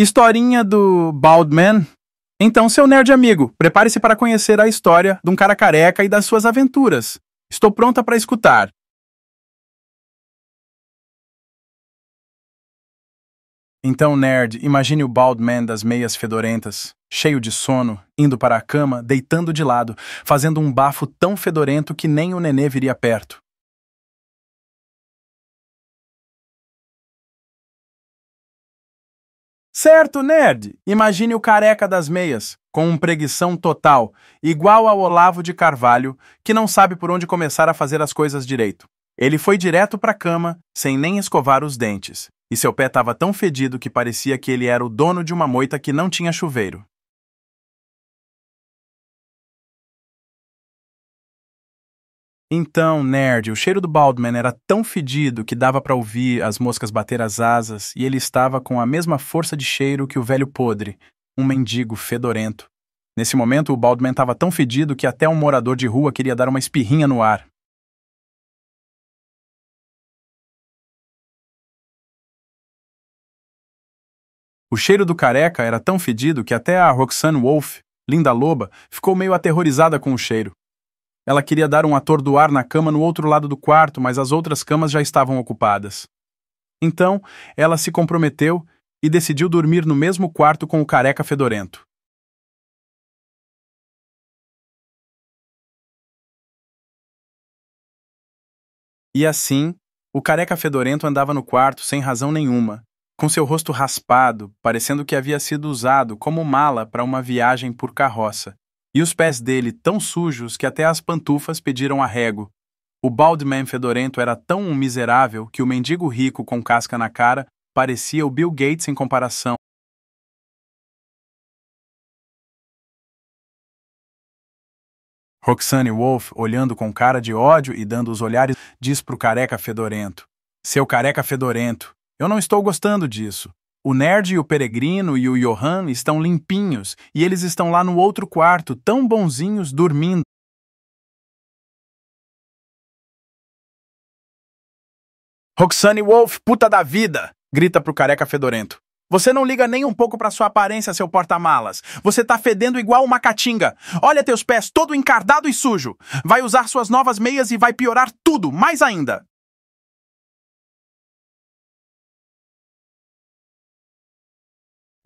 Historinha do Baldman. Então, seu nerd amigo, prepare-se para conhecer a história de um cara careca e das suas aventuras. Estou pronta para escutar. Então, nerd, imagine o bald man das meias fedorentas, cheio de sono, indo para a cama, deitando de lado, fazendo um bafo tão fedorento que nem o nenê viria perto. Certo, nerd! Imagine o careca das meias, com um preguição total, igual ao Olavo de Carvalho, que não sabe por onde começar a fazer as coisas direito. Ele foi direto para a cama, sem nem escovar os dentes, e seu pé estava tão fedido que parecia que ele era o dono de uma moita que não tinha chuveiro. Então, nerd, o cheiro do Baldman era tão fedido que dava para ouvir as moscas bater as asas e ele estava com a mesma força de cheiro que o velho podre, um mendigo fedorento. Nesse momento, o Baldman estava tão fedido que até um morador de rua queria dar uma espirrinha no ar. O cheiro do careca era tão fedido que até a Roxanne Wolfe, linda loba, ficou meio aterrorizada com o cheiro. Ela queria dar um atordoar na cama no outro lado do quarto, mas as outras camas já estavam ocupadas. Então, ela se comprometeu e decidiu dormir no mesmo quarto com o careca fedorento. E assim, o careca fedorento andava no quarto sem razão nenhuma, com seu rosto raspado, parecendo que havia sido usado como mala para uma viagem por carroça, e os pés dele tão sujos que até as pantufas pediram arrego. O Baldman fedorento era tão um miserável que o mendigo rico com casca na cara parecia o Bill Gates em comparação. Roxane Wolf, olhando com cara de ódio e dando os olhares, diz pro careca fedorento: Seu careca fedorento, eu não estou gostando disso. O nerd e o peregrino e o Johan estão limpinhos e eles estão lá no outro quarto, tão bonzinhos, dormindo. Roxane Wolf, puta da vida! grita pro careca fedorento. Você não liga nem um pouco para sua aparência, seu porta-malas. Você tá fedendo igual uma catinga. Olha teus pés, todo encardado e sujo. Vai usar suas novas meias e vai piorar tudo, mais ainda.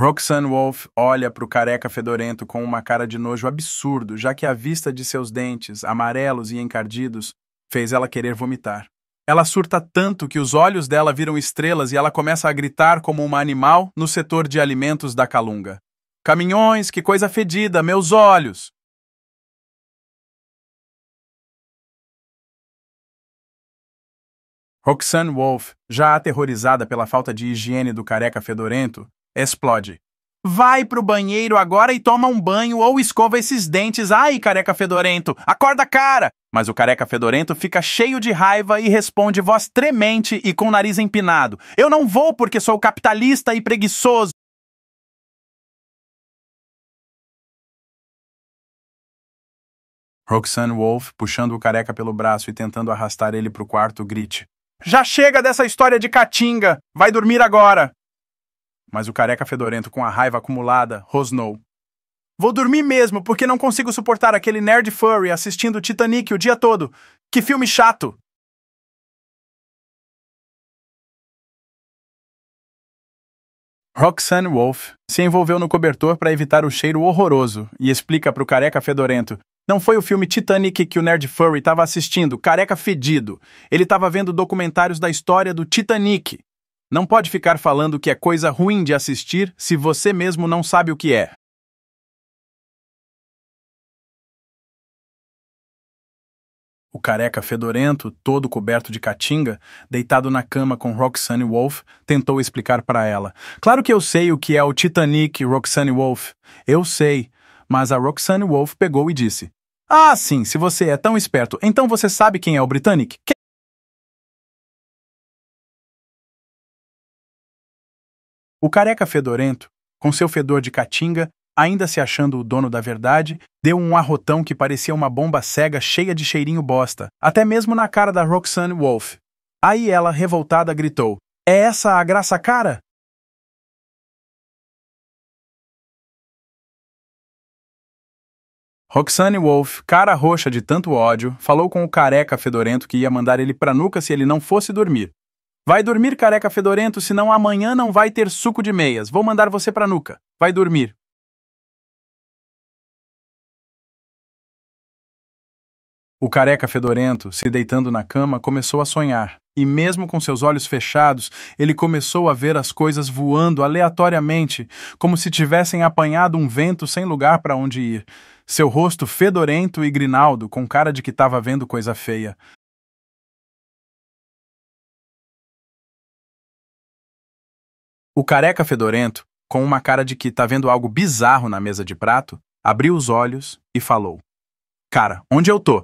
Roxanne Wolf olha para o careca fedorento com uma cara de nojo absurdo, já que a vista de seus dentes, amarelos e encardidos, fez ela querer vomitar. Ela surta tanto que os olhos dela viram estrelas e ela começa a gritar como uma animal no setor de alimentos da Calunga. Caminhões, que coisa fedida, meus olhos! Roxanne Wolf, já aterrorizada pela falta de higiene do careca fedorento, Explode. Vai pro banheiro agora e toma um banho ou escova esses dentes. Ai, careca fedorento, acorda cara! Mas o careca fedorento fica cheio de raiva e responde voz tremente e com nariz empinado. Eu não vou porque sou capitalista e preguiçoso. Roxanne Wolf, puxando o careca pelo braço e tentando arrastar ele pro quarto, grite. Já chega dessa história de catinga! Vai dormir agora! mas o careca fedorento com a raiva acumulada rosnou. Vou dormir mesmo, porque não consigo suportar aquele nerd furry assistindo Titanic o dia todo. Que filme chato! Roxanne Wolf se envolveu no cobertor para evitar o cheiro horroroso e explica para o careca fedorento: Não foi o filme Titanic que o Nerd Furry estava assistindo, careca fedido. Ele estava vendo documentários da história do Titanic. Não pode ficar falando que é coisa ruim de assistir se você mesmo não sabe o que é. O careca fedorento, todo coberto de caatinga, deitado na cama com Roxanne Wolf, tentou explicar para ela. Claro que eu sei o que é o Titanic, Roxanne Wolf. Eu sei. Mas a Roxanne Wolf pegou e disse: Ah, sim, se você é tão esperto, então você sabe quem é o Titanic? O careca fedorento, com seu fedor de caatinga, ainda se achando o dono da verdade, deu um arrotão que parecia uma bomba cega cheia de cheirinho bosta, até mesmo na cara da Roxanne Wolf. Aí ela, revoltada, gritou: É essa a graça cara? Roxanne Wolf, cara roxa de tanto ódio, falou com o careca fedorento que ia mandar ele pra nuca se ele não fosse dormir. Vai dormir, careca fedorento, senão amanhã não vai ter suco de meias. Vou mandar você pra nuca. Vai dormir. O careca fedorento, se deitando na cama, começou a sonhar. E mesmo com seus olhos fechados, ele começou a ver as coisas voando aleatoriamente, como se tivessem apanhado um vento sem lugar para onde ir. Seu rosto fedorento e grinaldo, com cara de que estava vendo coisa feia. O careca fedorento, com uma cara de que tá vendo algo bizarro na mesa de prato, abriu os olhos e falou: Cara, onde eu tô?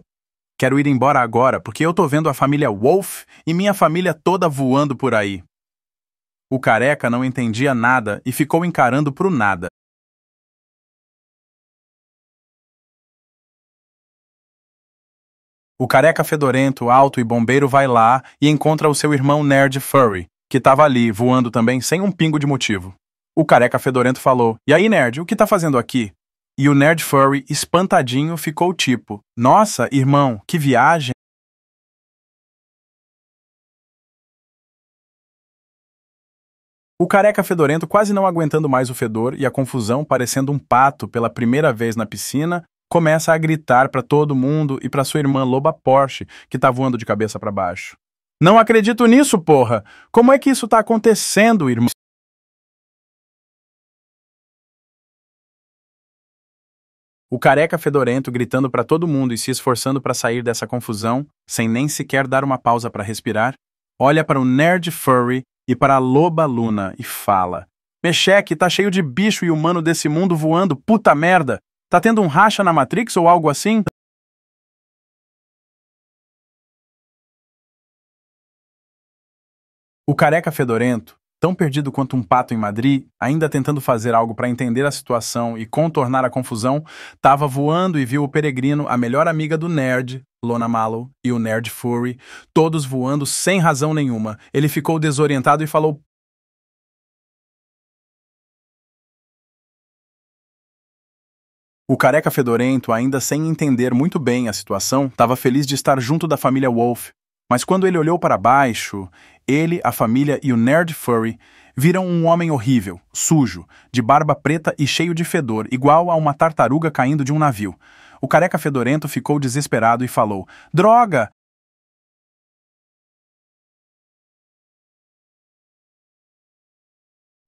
Quero ir embora agora porque eu tô vendo a família Wolf e minha família toda voando por aí. O careca não entendia nada e ficou encarando pro nada. O careca fedorento, alto e bombeiro vai lá e encontra o seu irmão nerd furry, que estava ali, voando também, sem um pingo de motivo. O careca fedorento falou: E aí, nerd, o que tá fazendo aqui? E o nerd furry, espantadinho, ficou tipo: Nossa, irmão, que viagem! O careca fedorento, quase não aguentando mais o fedor e a confusão, parecendo um pato pela primeira vez na piscina, começa a gritar para todo mundo e para sua irmã loba Porsche, que está voando de cabeça para baixo. Não acredito nisso, porra! Como é que isso tá acontecendo, irmão? O careca fedorento gritando para todo mundo e se esforçando para sair dessa confusão, sem nem sequer dar uma pausa para respirar, olha para o nerd furry e para a loba luna e fala: Mexeque, tá cheio de bicho e humano desse mundo voando, puta merda! Tá tendo um racha na Matrix ou algo assim? O careca fedorento, tão perdido quanto um pato em Madrid, ainda tentando fazer algo para entender a situação e contornar a confusão, estava voando e viu o peregrino, a melhor amiga do nerd, Lona Mallow, e o nerd Fury, todos voando sem razão nenhuma. Ele ficou desorientado e falou: O careca fedorento, ainda sem entender muito bem a situação, estava feliz de estar junto da família Wolf, mas quando ele olhou para baixo, ele, a família e o nerd furry viram um homem horrível, sujo, de barba preta e cheio de fedor, igual a uma tartaruga caindo de um navio. O careca fedorento ficou desesperado e falou: Droga!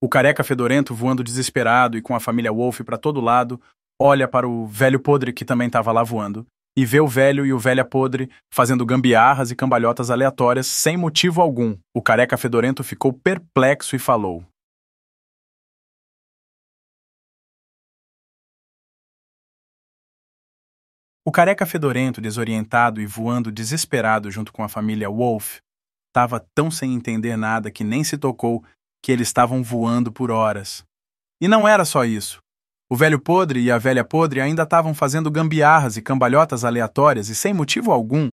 O careca fedorento voando desesperado e com a família Wolf para todo lado, olha para o velho podre que também estava lá voando e vê o velho e o velha podre fazendo gambiarras e cambalhotas aleatórias sem motivo algum. O careca fedorento ficou perplexo e falou: O careca fedorento, desorientado e voando desesperado junto com a família Wolf, estava tão sem entender nada que nem se tocou que eles estavam voando por horas. E não era só isso. O velho podre e a velha podre ainda estavam fazendo gambiarras e cambalhotas aleatórias e sem motivo algum.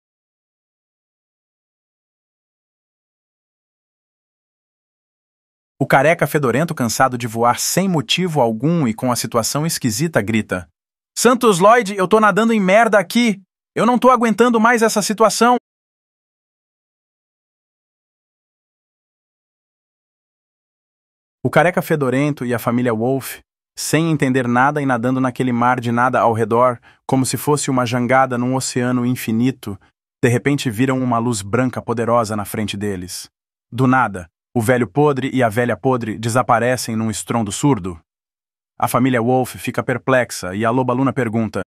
O careca fedorento, cansado de voar sem motivo algum e com a situação esquisita, grita: Santos Lloyd, eu tô nadando em merda aqui! Eu não tô aguentando mais essa situação! O careca fedorento e a família Wolf sem entender nada e nadando naquele mar de nada ao redor, como se fosse uma jangada num oceano infinito, de repente viram uma luz branca poderosa na frente deles. Do nada, o velho podre e a velha podre desaparecem num estrondo surdo. A família Wolf fica perplexa e a loba luna pergunta: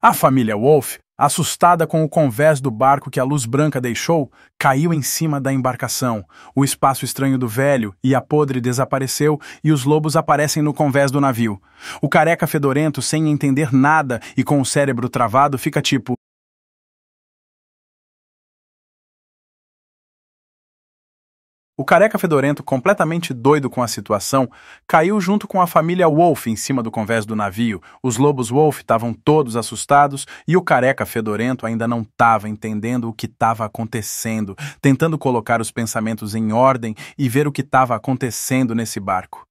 A família Wolf Assustada com o convés do barco que a luz branca deixou, caiu em cima da embarcação. O espaço estranho do velho e a podre desapareceu e os lobos aparecem no convés do navio. O careca fedorento, sem entender nada e com o cérebro travado, fica tipo: O careca fedorento, completamente doido com a situação, caiu junto com a família Wolf em cima do convés do navio. Os lobos Wolf estavam todos assustados e o careca fedorento ainda não estava entendendo o que estava acontecendo, tentando colocar os pensamentos em ordem e ver o que estava acontecendo nesse barco.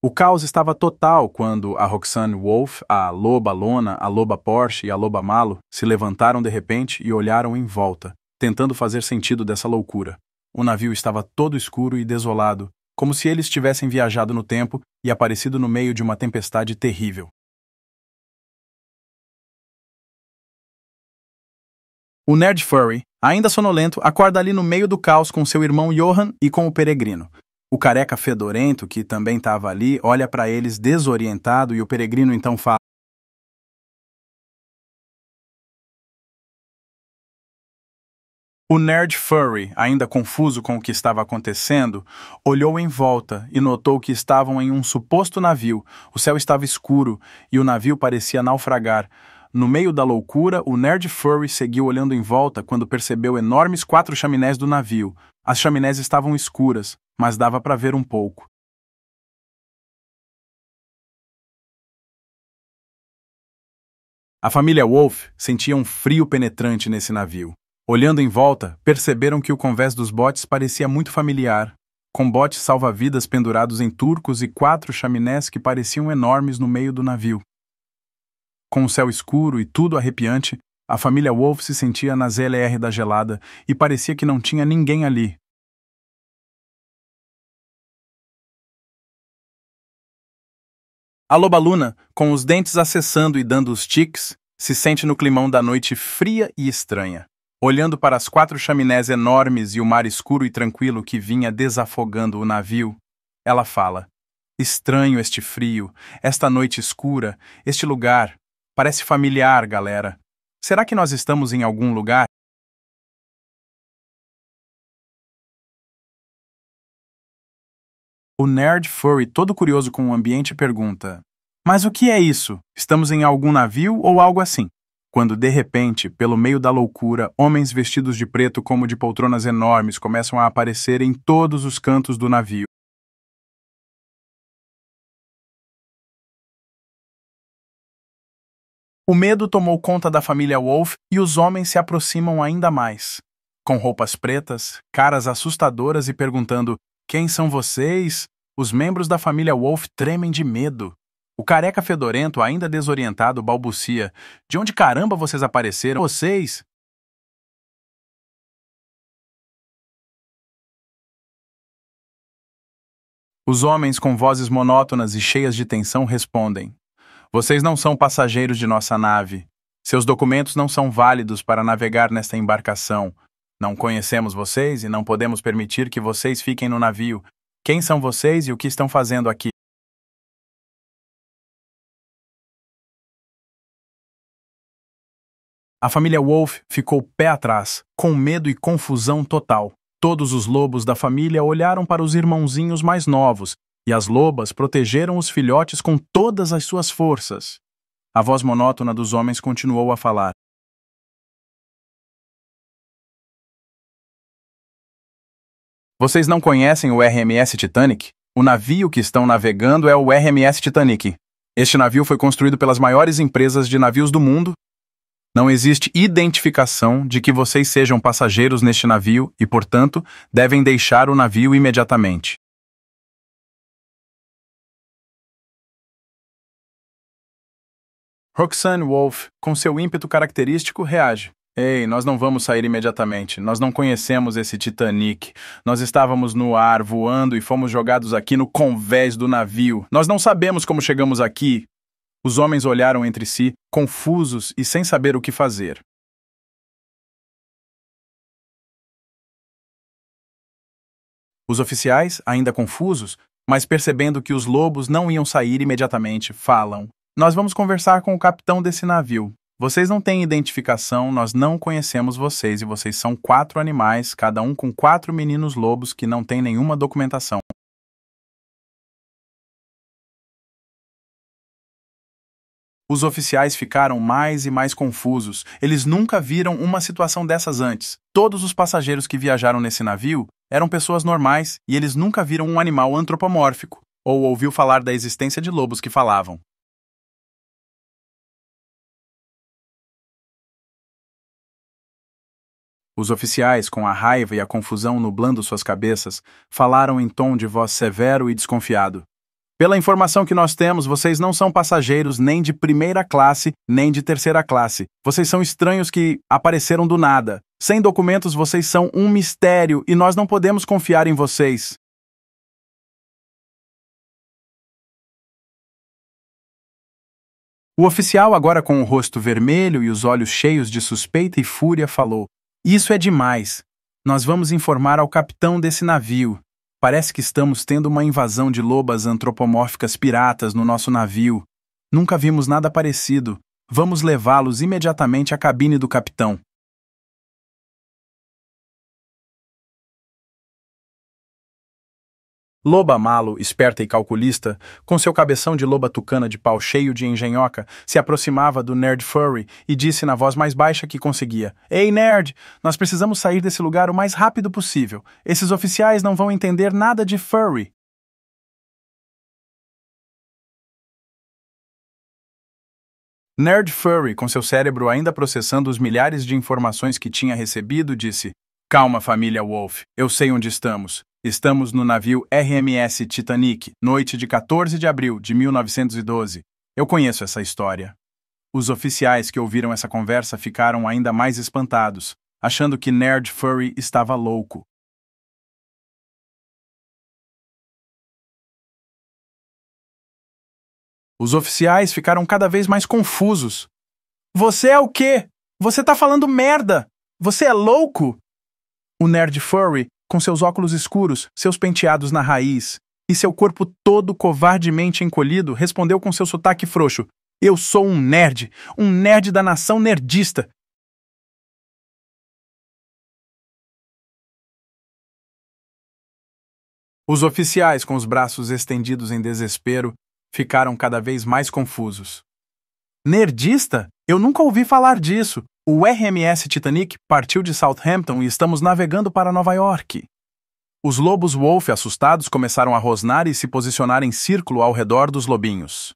O caos estava total quando a Roxanne Wolf, a loba lona, a loba Porsche e a loba malo se levantaram de repente e olharam em volta, tentando fazer sentido dessa loucura. O navio estava todo escuro e desolado, como se eles tivessem viajado no tempo e aparecido no meio de uma tempestade terrível. O Nerd Furry, ainda sonolento, acorda ali no meio do caos com seu irmão Johan e com o peregrino. O careca fedorento, que também estava ali, olha para eles desorientado e o peregrino então fala: O nerd furry, ainda confuso com o que estava acontecendo, olhou em volta e notou que estavam em um suposto navio. O céu estava escuro e o navio parecia naufragar. No meio da loucura, o nerd furry seguiu olhando em volta quando percebeu enormes quatro chaminés do navio. As chaminés estavam escuras, mas dava para ver um pouco. A família Wolf sentia um frio penetrante nesse navio. Olhando em volta, perceberam que o convés dos botes parecia muito familiar, com botes salva-vidas pendurados em turcos e quatro chaminés que pareciam enormes no meio do navio. Com o céu escuro e tudo arrepiante, a família Wolf se sentia na ZLR da gelada e parecia que não tinha ninguém ali, A lobaluna, com os dentes acessando e dando os tiques, se sente no climão da noite fria e estranha, olhando para as quatro chaminés enormes e o mar escuro e tranquilo que vinha desafogando o navio. Ela fala: Estranho este frio, esta noite escura, este lugar. Parece familiar, galera. Será que nós estamos em algum lugar? O nerd furry todo curioso com o ambiente pergunta: Mas o que é isso? Estamos em algum navio ou algo assim? Quando de repente, pelo meio da loucura, homens vestidos de preto como de poltronas enormes começam a aparecer em todos os cantos do navio. O medo tomou conta da família Wolf e os homens se aproximam ainda mais. Com roupas pretas, caras assustadoras e perguntando: quem são vocês? Os membros da família Wolf tremem de medo. O careca fedorento, ainda desorientado, balbucia: De onde caramba vocês apareceram? Vocês? Os homens com vozes monótonas e cheias de tensão respondem: Vocês não são passageiros de nossa nave. Seus documentos não são válidos para navegar nesta embarcação. Não conhecemos vocês e não podemos permitir que vocês fiquem no navio. Quem são vocês e o que estão fazendo aqui? A família Wolf ficou pé atrás, com medo e confusão total. Todos os lobos da família olharam para os irmãozinhos mais novos, e as lobas protegeram os filhotes com todas as suas forças. A voz monótona dos homens continuou a falar. Vocês não conhecem o RMS Titanic? O navio que estão navegando é o RMS Titanic. Este navio foi construído pelas maiores empresas de navios do mundo. Não existe identificação de que vocês sejam passageiros neste navio e, portanto, devem deixar o navio imediatamente. Roxanne Wolfe, com seu ímpeto característico, reage. Ei, nós não vamos sair imediatamente. Nós não conhecemos esse Titanic. Nós estávamos no ar, voando e fomos jogados aqui no convés do navio. Nós não sabemos como chegamos aqui. Os homens olharam entre si, confusos e sem saber o que fazer. Os oficiais, ainda confusos, mas percebendo que os lobos não iam sair imediatamente, falam: Nós vamos conversar com o capitão desse navio. Vocês não têm identificação, nós não conhecemos vocês e vocês são quatro animais, cada um com quatro meninos lobos que não têm nenhuma documentação. Os oficiais ficaram mais e mais confusos. Eles nunca viram uma situação dessas antes. Todos os passageiros que viajaram nesse navio eram pessoas normais e eles nunca viram um animal antropomórfico ou ouviu falar da existência de lobos que falavam. Os oficiais, com a raiva e a confusão nublando suas cabeças, falaram em tom de voz severo e desconfiado. Pela informação que nós temos, vocês não são passageiros nem de primeira classe, nem de terceira classe. Vocês são estranhos que apareceram do nada. Sem documentos, vocês são um mistério e nós não podemos confiar em vocês. O oficial, agora com o rosto vermelho e os olhos cheios de suspeita e fúria, falou: isso é demais. Nós vamos informar ao capitão desse navio. Parece que estamos tendo uma invasão de lobas antropomórficas piratas no nosso navio. Nunca vimos nada parecido. Vamos levá-los imediatamente à cabine do capitão. Loba Malo, esperta e calculista, com seu cabeção de loba tucana de pau cheio de engenhoca, se aproximava do Nerd Furry e disse na voz mais baixa que conseguia: Ei, Nerd, nós precisamos sair desse lugar o mais rápido possível. Esses oficiais não vão entender nada de Furry. Nerd Furry, com seu cérebro ainda processando os milhares de informações que tinha recebido, disse: Calma, família Wolf, eu sei onde estamos. Estamos no navio RMS Titanic, noite de 14 de abril de 1912. Eu conheço essa história. Os oficiais que ouviram essa conversa ficaram ainda mais espantados, achando que Nerd Furry estava louco. Os oficiais ficaram cada vez mais confusos. Você é o quê? Você tá falando merda! Você é louco! O Nerd Furry com seus óculos escuros, seus penteados na raiz, e seu corpo todo covardemente encolhido, respondeu com seu sotaque frouxo: Eu sou um nerd, um nerd da nação nerdista. Os oficiais, com os braços estendidos em desespero, ficaram cada vez mais confusos. Nerdista? Eu nunca ouvi falar disso. O RMS Titanic partiu de Southampton e estamos navegando para Nova York. Os lobos Wolf assustados começaram a rosnar e se posicionar em círculo ao redor dos lobinhos.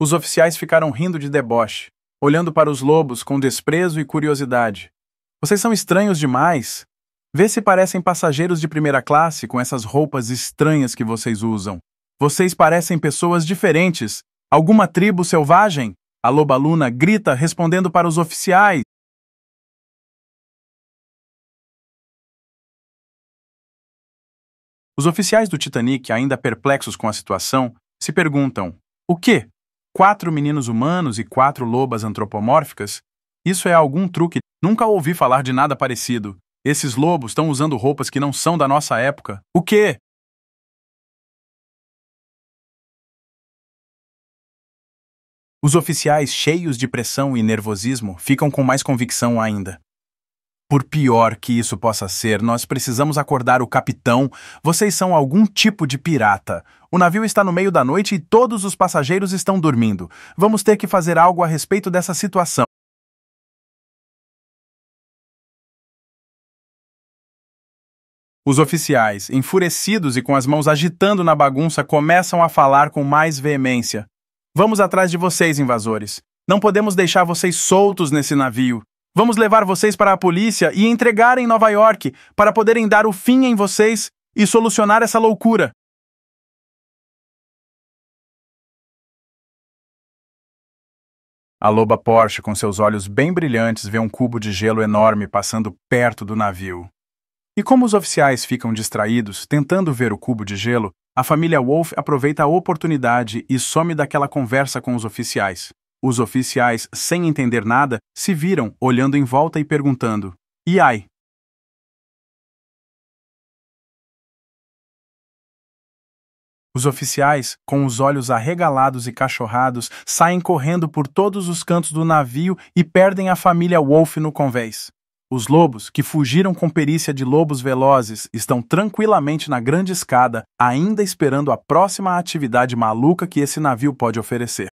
Os oficiais ficaram rindo de deboche, olhando para os lobos com desprezo e curiosidade. Vocês são estranhos demais. Vê se parecem passageiros de primeira classe com essas roupas estranhas que vocês usam. Vocês parecem pessoas diferentes. Alguma tribo selvagem? A lobaluna grita, respondendo para os oficiais. Os oficiais do Titanic, ainda perplexos com a situação, se perguntam: o que? Quatro meninos humanos e quatro lobas antropomórficas? Isso é algum truque. Nunca ouvi falar de nada parecido. Esses lobos estão usando roupas que não são da nossa época. O que? Os oficiais, cheios de pressão e nervosismo, ficam com mais convicção ainda. Por pior que isso possa ser, nós precisamos acordar o capitão. Vocês são algum tipo de pirata. O navio está no meio da noite e todos os passageiros estão dormindo. Vamos ter que fazer algo a respeito dessa situação. Os oficiais, enfurecidos e com as mãos agitando na bagunça, começam a falar com mais veemência. Vamos atrás de vocês, invasores. Não podemos deixar vocês soltos nesse navio. Vamos levar vocês para a polícia e entregar em Nova York para poderem dar o fim em vocês e solucionar essa loucura. A loba Porsche, com seus olhos bem brilhantes, vê um cubo de gelo enorme passando perto do navio. E como os oficiais ficam distraídos, tentando ver o cubo de gelo, a família Wolf aproveita a oportunidade e some daquela conversa com os oficiais. Os oficiais, sem entender nada, se viram, olhando em volta e perguntando: E ai? Os oficiais, com os olhos arregalados e cachorrados, saem correndo por todos os cantos do navio e perdem a família Wolf no convés. Os lobos, que fugiram com perícia de lobos velozes, estão tranquilamente na grande escada, ainda esperando a próxima atividade maluca que esse navio pode oferecer.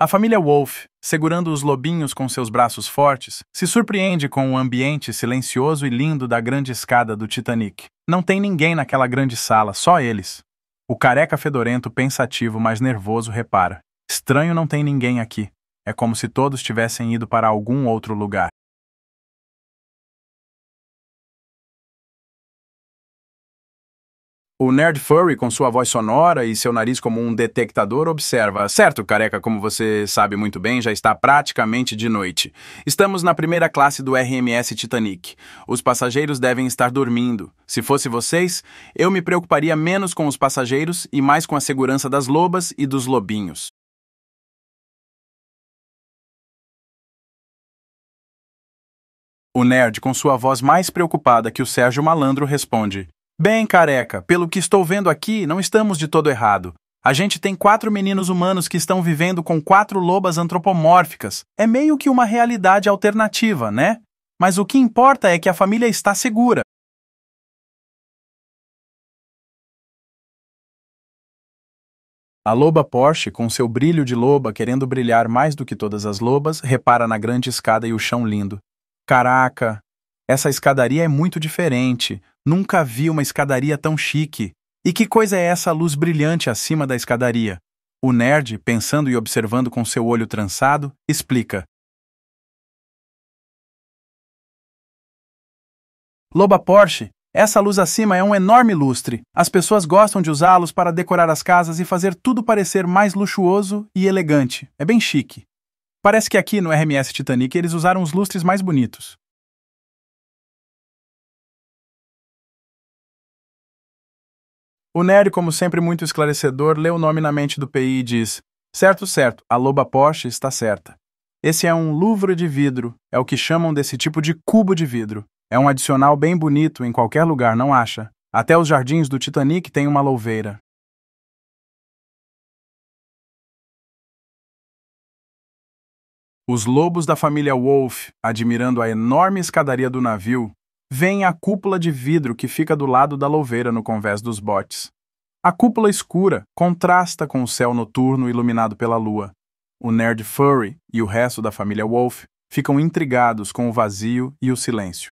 A família Wolf, segurando os lobinhos com seus braços fortes, se surpreende com o ambiente silencioso e lindo da grande escada do Titanic. Não tem ninguém naquela grande sala, só eles. O careca fedorento, pensativo, mas nervoso, repara. Estranho não tem ninguém aqui. É como se todos tivessem ido para algum outro lugar. O Nerd Furry, com sua voz sonora e seu nariz como um detectador, observa. Certo, careca, como você sabe muito bem, já está praticamente de noite. Estamos na primeira classe do RMS Titanic. Os passageiros devem estar dormindo. Se fosse vocês, eu me preocuparia menos com os passageiros e mais com a segurança das lobas e dos lobinhos. O nerd, com sua voz mais preocupada que o Sérgio Malandro, responde: Bem, careca, pelo que estou vendo aqui, não estamos de todo errado. A gente tem quatro meninos humanos que estão vivendo com quatro lobas antropomórficas. É meio que uma realidade alternativa, né? Mas o que importa é que a família está segura. A loba Porsche, com seu brilho de loba querendo brilhar mais do que todas as lobas, repara na grande escada e o chão lindo. Caraca, essa escadaria é muito diferente. Nunca vi uma escadaria tão chique. E que coisa é essa luz brilhante acima da escadaria? O nerd, pensando e observando com seu olho trançado, explica. Loba Porsche, essa luz acima é um enorme lustre. As pessoas gostam de usá-los para decorar as casas e fazer tudo parecer mais luxuoso e elegante. É bem chique. Parece que aqui no RMS Titanic eles usaram os lustres mais bonitos. O Nery, como sempre muito esclarecedor, lê o nome na mente do PI e diz: Certo, certo, a loba Porsche está certa. Esse é um luvro de vidro, é o que chamam desse tipo de cubo de vidro. É um adicional bem bonito em qualquer lugar, não acha? Até os jardins do Titanic têm uma louveira. Os lobos da família Wolf, admirando a enorme escadaria do navio, veem a cúpula de vidro que fica do lado da louveira no convés dos botes. A cúpula escura contrasta com o céu noturno iluminado pela lua. O nerd Furry e o resto da família Wolf ficam intrigados com o vazio e o silêncio.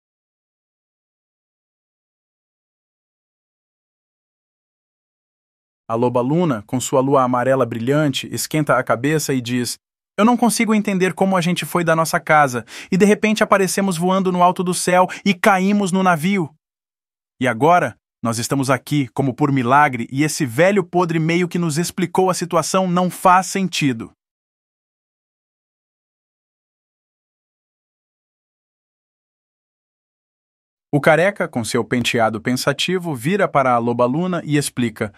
A loba luna, com sua lua amarela brilhante, esquenta a cabeça e diz: eu não consigo entender como a gente foi da nossa casa e de repente aparecemos voando no alto do céu e caímos no navio. E agora, nós estamos aqui como por milagre e esse velho podre meio que nos explicou a situação não faz sentido. O careca, com seu penteado pensativo, vira para a loba luna e explica: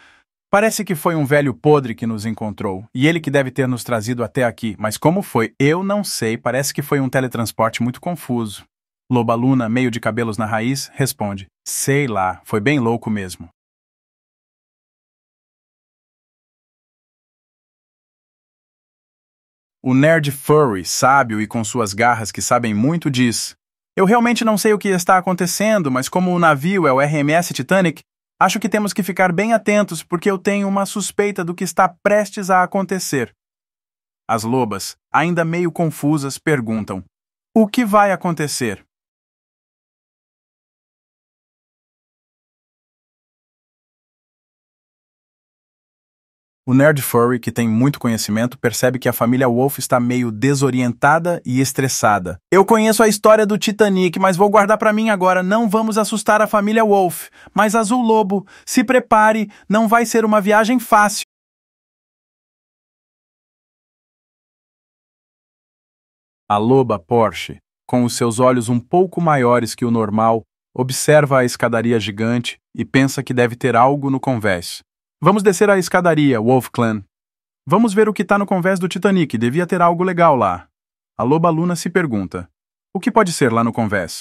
Parece que foi um velho podre que nos encontrou, e ele que deve ter nos trazido até aqui, mas como foi? Eu não sei, parece que foi um teletransporte muito confuso. Loba Luna, meio de cabelos na raiz, responde: Sei lá, foi bem louco mesmo. O nerd furry, sábio e com suas garras que sabem muito, diz: Eu realmente não sei o que está acontecendo, mas como o navio é o RMS Titanic, Acho que temos que ficar bem atentos porque eu tenho uma suspeita do que está prestes a acontecer. As lobas, ainda meio confusas, perguntam: O que vai acontecer? O nerd furry, que tem muito conhecimento, percebe que a família Wolf está meio desorientada e estressada. Eu conheço a história do Titanic, mas vou guardar para mim agora. Não vamos assustar a família Wolf. Mas Azul Lobo, se prepare, não vai ser uma viagem fácil. A loba Porsche, com os seus olhos um pouco maiores que o normal, observa a escadaria gigante e pensa que deve ter algo no convés. Vamos descer a escadaria, Wolf Clan. Vamos ver o que tá no convés do Titanic, devia ter algo legal lá. A loba Luna se pergunta. O que pode ser lá no convés?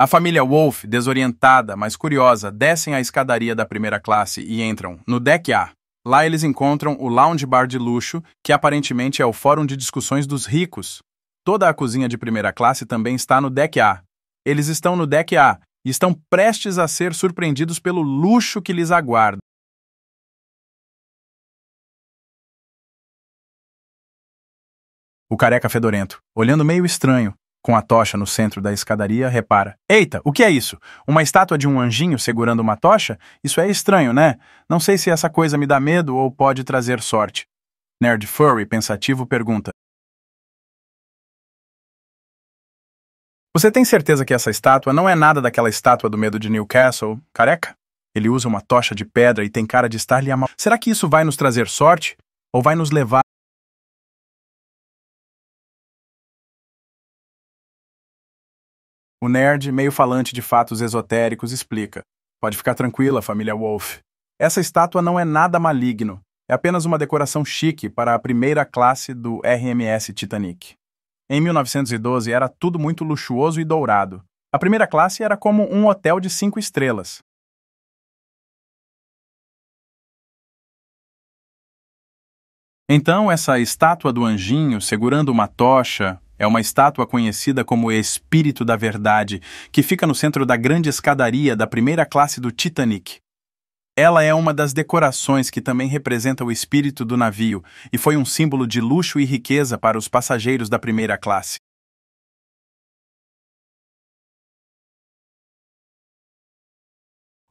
A família Wolf, desorientada, mas curiosa, descem a escadaria da primeira classe e entram no deck A. Lá eles encontram o lounge bar de luxo, que aparentemente é o fórum de discussões dos ricos. Toda a cozinha de primeira classe também está no deck A, eles estão no deck A e estão prestes a ser surpreendidos pelo luxo que lhes aguarda. O careca fedorento, olhando meio estranho, com a tocha no centro da escadaria, repara. Eita, o que é isso? Uma estátua de um anjinho segurando uma tocha? Isso é estranho, né? Não sei se essa coisa me dá medo ou pode trazer sorte. Nerd Furry, pensativo, pergunta: Você tem certeza que essa estátua não é nada daquela estátua do medo de Newcastle, careca? Ele usa uma tocha de pedra e tem cara de estar lhe amal. Será que isso vai nos trazer sorte? Ou vai nos levar. O nerd, meio falante de fatos esotéricos, explica. Pode ficar tranquila, família Wolf. Essa estátua não é nada maligno. É apenas uma decoração chique para a primeira classe do RMS Titanic. Em 1912 era tudo muito luxuoso e dourado. A primeira classe era como um hotel de cinco estrelas. Então, essa estátua do anjinho segurando uma tocha é uma estátua conhecida como Espírito da Verdade, que fica no centro da grande escadaria da primeira classe do Titanic. Ela é uma das decorações que também representa o espírito do navio e foi um símbolo de luxo e riqueza para os passageiros da primeira classe.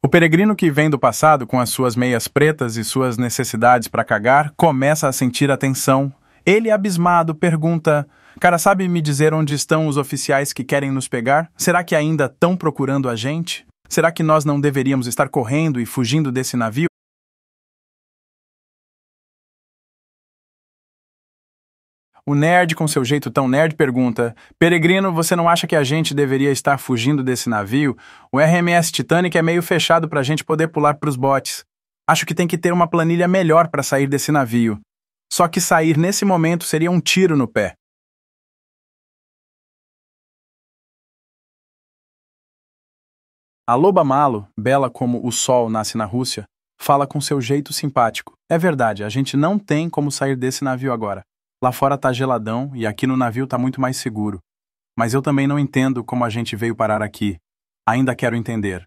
O peregrino que vem do passado com as suas meias pretas e suas necessidades para cagar começa a sentir a tensão. Ele, abismado, pergunta: Cara, sabe me dizer onde estão os oficiais que querem nos pegar? Será que ainda estão procurando a gente? Será que nós não deveríamos estar correndo e fugindo desse navio? O nerd, com seu jeito tão nerd, pergunta: Peregrino, você não acha que a gente deveria estar fugindo desse navio? O RMS Titanic é meio fechado para a gente poder pular para os botes. Acho que tem que ter uma planilha melhor para sair desse navio. Só que sair nesse momento seria um tiro no pé. A loba malo, bela como o sol nasce na Rússia, fala com seu jeito simpático. É verdade, a gente não tem como sair desse navio agora. Lá fora tá geladão e aqui no navio tá muito mais seguro. Mas eu também não entendo como a gente veio parar aqui. Ainda quero entender.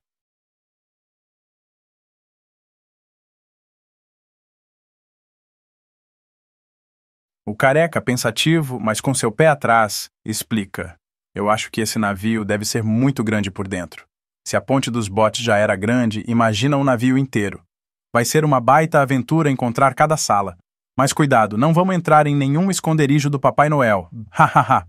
O careca, pensativo, mas com seu pé atrás, explica: Eu acho que esse navio deve ser muito grande por dentro. Se a ponte dos botes já era grande, imagina um navio inteiro. Vai ser uma baita aventura encontrar cada sala. Mas cuidado, não vamos entrar em nenhum esconderijo do Papai Noel. Hahaha.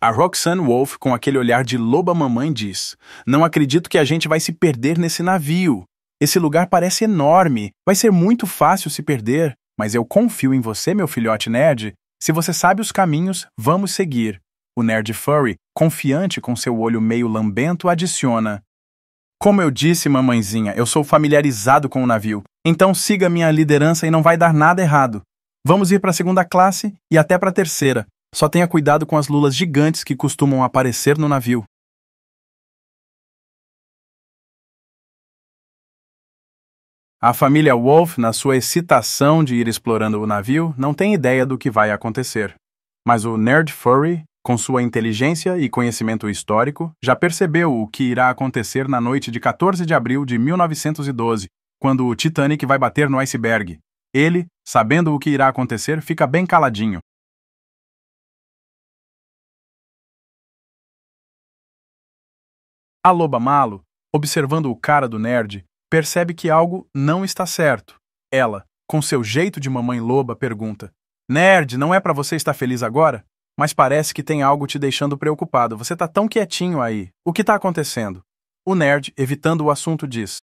A Roxanne Wolf, com aquele olhar de loba mamãe, diz: Não acredito que a gente vai se perder nesse navio. Esse lugar parece enorme. Vai ser muito fácil se perder. Mas eu confio em você, meu filhote nerd. Se você sabe os caminhos, vamos seguir. O nerd furry, confiante com seu olho meio lambento, adiciona: Como eu disse, mamãezinha, eu sou familiarizado com o navio, então siga minha liderança e não vai dar nada errado. Vamos ir para a segunda classe e até para a terceira. Só tenha cuidado com as lulas gigantes que costumam aparecer no navio. A família Wolf, na sua excitação de ir explorando o navio, não tem ideia do que vai acontecer. Mas o Nerd Furry, com sua inteligência e conhecimento histórico, já percebeu o que irá acontecer na noite de 14 de abril de 1912, quando o Titanic vai bater no iceberg. Ele, sabendo o que irá acontecer, fica bem caladinho. A Loba Malo, observando o cara do nerd, Percebe que algo não está certo. Ela, com seu jeito de mamãe loba, pergunta: Nerd, não é para você estar feliz agora? Mas parece que tem algo te deixando preocupado. Você tá tão quietinho aí. O que tá acontecendo? O nerd, evitando o assunto, diz: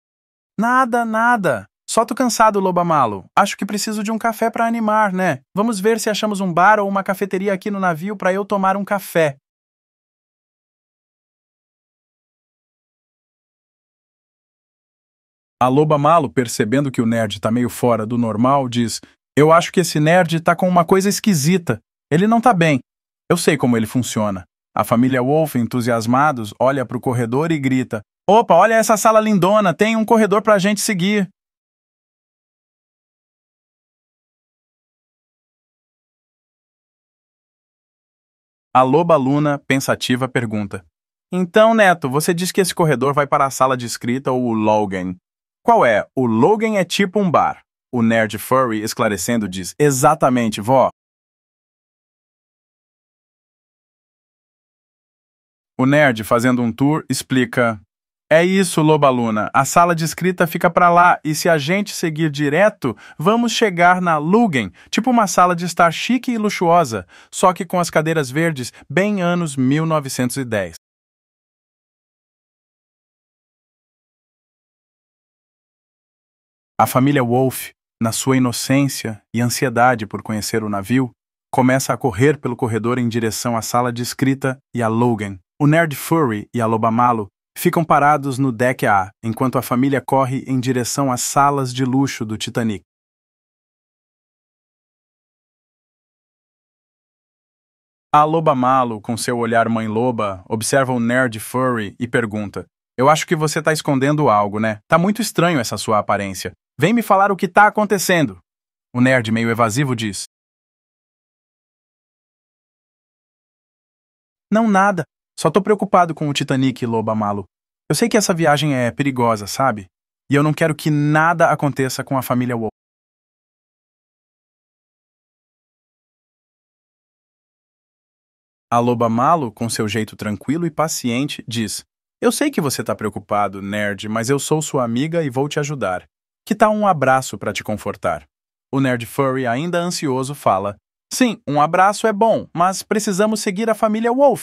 Nada, nada. Só tô cansado, loba malo. Acho que preciso de um café para animar, né? Vamos ver se achamos um bar ou uma cafeteria aqui no navio para eu tomar um café. A loba malo, percebendo que o nerd tá meio fora do normal, diz: Eu acho que esse nerd tá com uma coisa esquisita. Ele não tá bem. Eu sei como ele funciona. A família Wolf, entusiasmados, olha pro corredor e grita: Opa, olha essa sala lindona, tem um corredor pra gente seguir. A loba Luna, pensativa, pergunta: Então, Neto, você diz que esse corredor vai para a sala de escrita ou o Logan? Qual é? O Logan é tipo um bar. O nerd furry esclarecendo diz: Exatamente, vó. O nerd fazendo um tour explica: É isso, loba luna. A sala de escrita fica para lá e se a gente seguir direto, vamos chegar na Lugen, tipo uma sala de estar chique e luxuosa, só que com as cadeiras verdes, bem anos 1910. A família Wolf, na sua inocência e ansiedade por conhecer o navio, começa a correr pelo corredor em direção à sala de escrita e a Logan. O Nerd Furry e a Lobamalo ficam parados no deck A, enquanto a família corre em direção às salas de luxo do Titanic. A loba malo, com seu olhar mãe loba, observa o nerd furry e pergunta: Eu acho que você está escondendo algo, né? Tá muito estranho essa sua aparência. Vem me falar o que tá acontecendo. O nerd meio evasivo diz. Não nada. Só tô preocupado com o Titanic, Loba Malo. Eu sei que essa viagem é perigosa, sabe? E eu não quero que nada aconteça com a família Wolf. A Loba Malo, com seu jeito tranquilo e paciente, diz: Eu sei que você tá preocupado, nerd, mas eu sou sua amiga e vou te ajudar. Que tal um abraço para te confortar? O Nerd Furry, ainda ansioso, fala: Sim, um abraço é bom, mas precisamos seguir a família Wolf.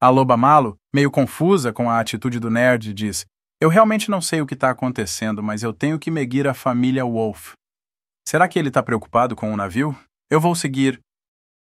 A loba malo, meio confusa com a atitude do nerd, diz: Eu realmente não sei o que está acontecendo, mas eu tenho que meguir a família Wolf. Será que ele está preocupado com o navio? Eu vou seguir